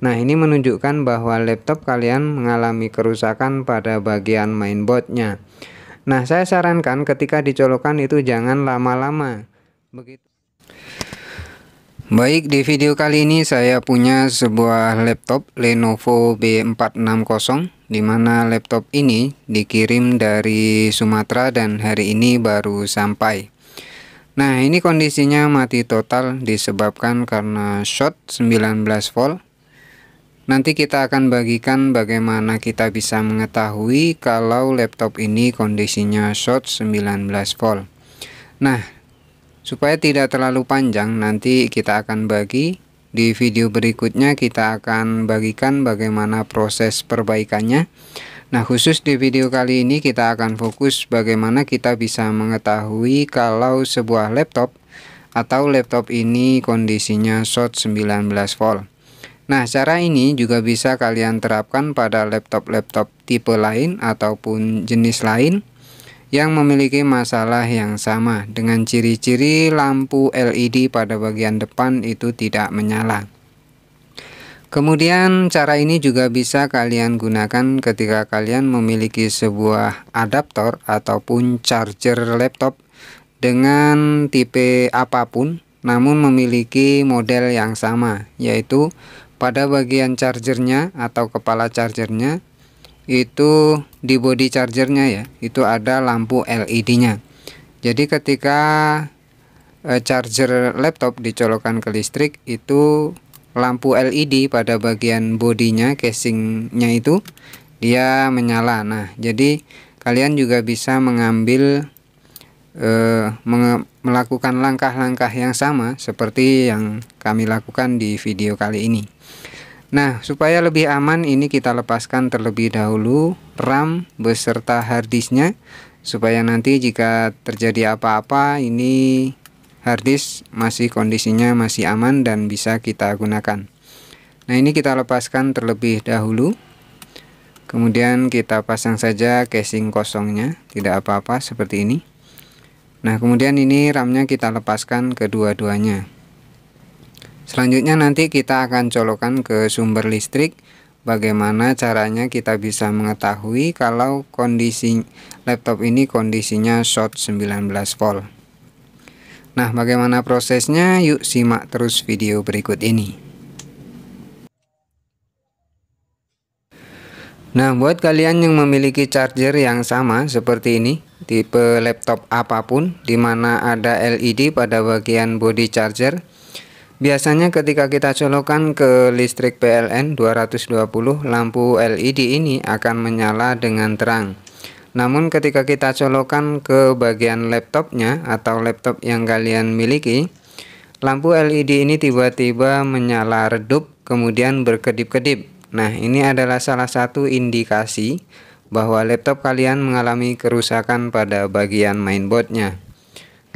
Nah ini menunjukkan bahwa laptop kalian mengalami kerusakan pada bagian mainboardnya Nah saya sarankan ketika dicolokkan itu jangan lama-lama Begitu Baik di video kali ini saya punya sebuah laptop Lenovo B460 Dimana laptop ini dikirim dari Sumatera dan hari ini baru sampai Nah ini kondisinya mati total disebabkan karena short 19 volt Nanti kita akan bagikan bagaimana kita bisa mengetahui kalau laptop ini kondisinya short 19 volt Nah supaya tidak terlalu panjang nanti kita akan bagi Di video berikutnya kita akan bagikan bagaimana proses perbaikannya Nah, khusus di video kali ini kita akan fokus bagaimana kita bisa mengetahui kalau sebuah laptop atau laptop ini kondisinya short 19 volt. Nah, cara ini juga bisa kalian terapkan pada laptop-laptop tipe lain ataupun jenis lain yang memiliki masalah yang sama dengan ciri-ciri lampu LED pada bagian depan itu tidak menyala. Kemudian cara ini juga bisa kalian gunakan ketika kalian memiliki sebuah adaptor ataupun charger laptop dengan tipe apapun namun memiliki model yang sama yaitu pada bagian chargernya atau kepala chargernya itu di body chargernya ya itu ada lampu LED-nya jadi ketika eh, charger laptop dicolokkan ke listrik itu lampu LED pada bagian bodinya casingnya itu dia menyala nah jadi kalian juga bisa mengambil eh, menge melakukan langkah-langkah yang sama seperti yang kami lakukan di video kali ini nah supaya lebih aman ini kita lepaskan terlebih dahulu RAM beserta harddisknya supaya nanti jika terjadi apa-apa ini harddisk masih kondisinya masih aman dan bisa kita gunakan nah ini kita lepaskan terlebih dahulu kemudian kita pasang saja casing kosongnya tidak apa-apa seperti ini nah kemudian ini ramnya kita lepaskan kedua-duanya selanjutnya nanti kita akan colokan ke sumber listrik bagaimana caranya kita bisa mengetahui kalau kondisi laptop ini kondisinya short 19 volt Nah, bagaimana prosesnya? Yuk simak terus video berikut ini. Nah, buat kalian yang memiliki charger yang sama seperti ini, tipe laptop apapun, di mana ada LED pada bagian body charger, biasanya ketika kita colokan ke listrik PLN 220, lampu LED ini akan menyala dengan terang. Namun ketika kita colokan ke bagian laptopnya atau laptop yang kalian miliki, lampu LED ini tiba-tiba menyala redup kemudian berkedip-kedip. Nah, ini adalah salah satu indikasi bahwa laptop kalian mengalami kerusakan pada bagian mainboardnya.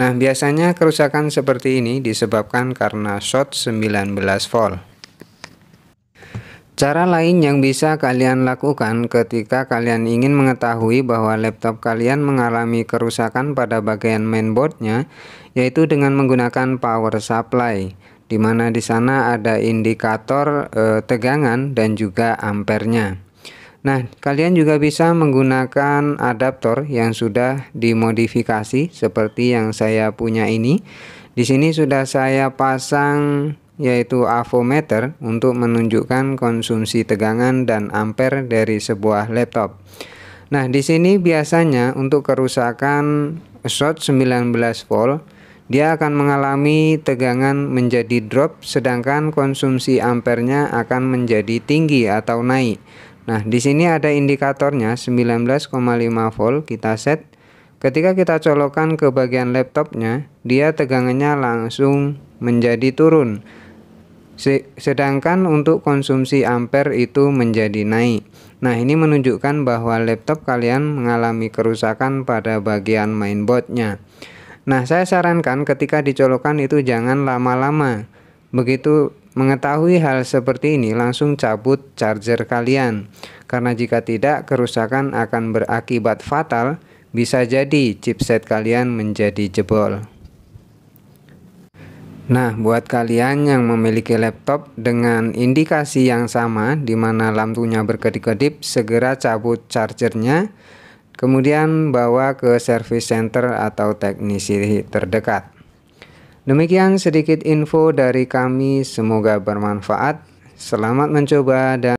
Nah, biasanya kerusakan seperti ini disebabkan karena short 19 volt. Cara lain yang bisa kalian lakukan ketika kalian ingin mengetahui bahwa laptop kalian mengalami kerusakan pada bagian mainboardnya yaitu dengan menggunakan power supply di mana di sana ada indikator e, tegangan dan juga ampernya. Nah, kalian juga bisa menggunakan adaptor yang sudah dimodifikasi seperti yang saya punya ini. Di sini sudah saya pasang yaitu avometer untuk menunjukkan konsumsi tegangan dan ampere dari sebuah laptop. Nah, di sini biasanya untuk kerusakan short 19 volt dia akan mengalami tegangan menjadi drop sedangkan konsumsi ampernya akan menjadi tinggi atau naik. Nah, di sini ada indikatornya 19,5 volt kita set. Ketika kita colokan ke bagian laptopnya, dia tegangannya langsung menjadi turun. Sedangkan untuk konsumsi ampere itu menjadi naik. Nah, ini menunjukkan bahwa laptop kalian mengalami kerusakan pada bagian mainboardnya. Nah, saya sarankan ketika dicolokkan itu jangan lama-lama. Begitu mengetahui hal seperti ini, langsung cabut charger kalian. Karena jika tidak, kerusakan akan berakibat fatal, bisa jadi chipset kalian menjadi jebol. Nah, buat kalian yang memiliki laptop dengan indikasi yang sama di mana lampunya berkedip-kedip, segera cabut chargernya. Kemudian bawa ke service center atau teknisi terdekat. Demikian sedikit info dari kami, semoga bermanfaat. Selamat mencoba dan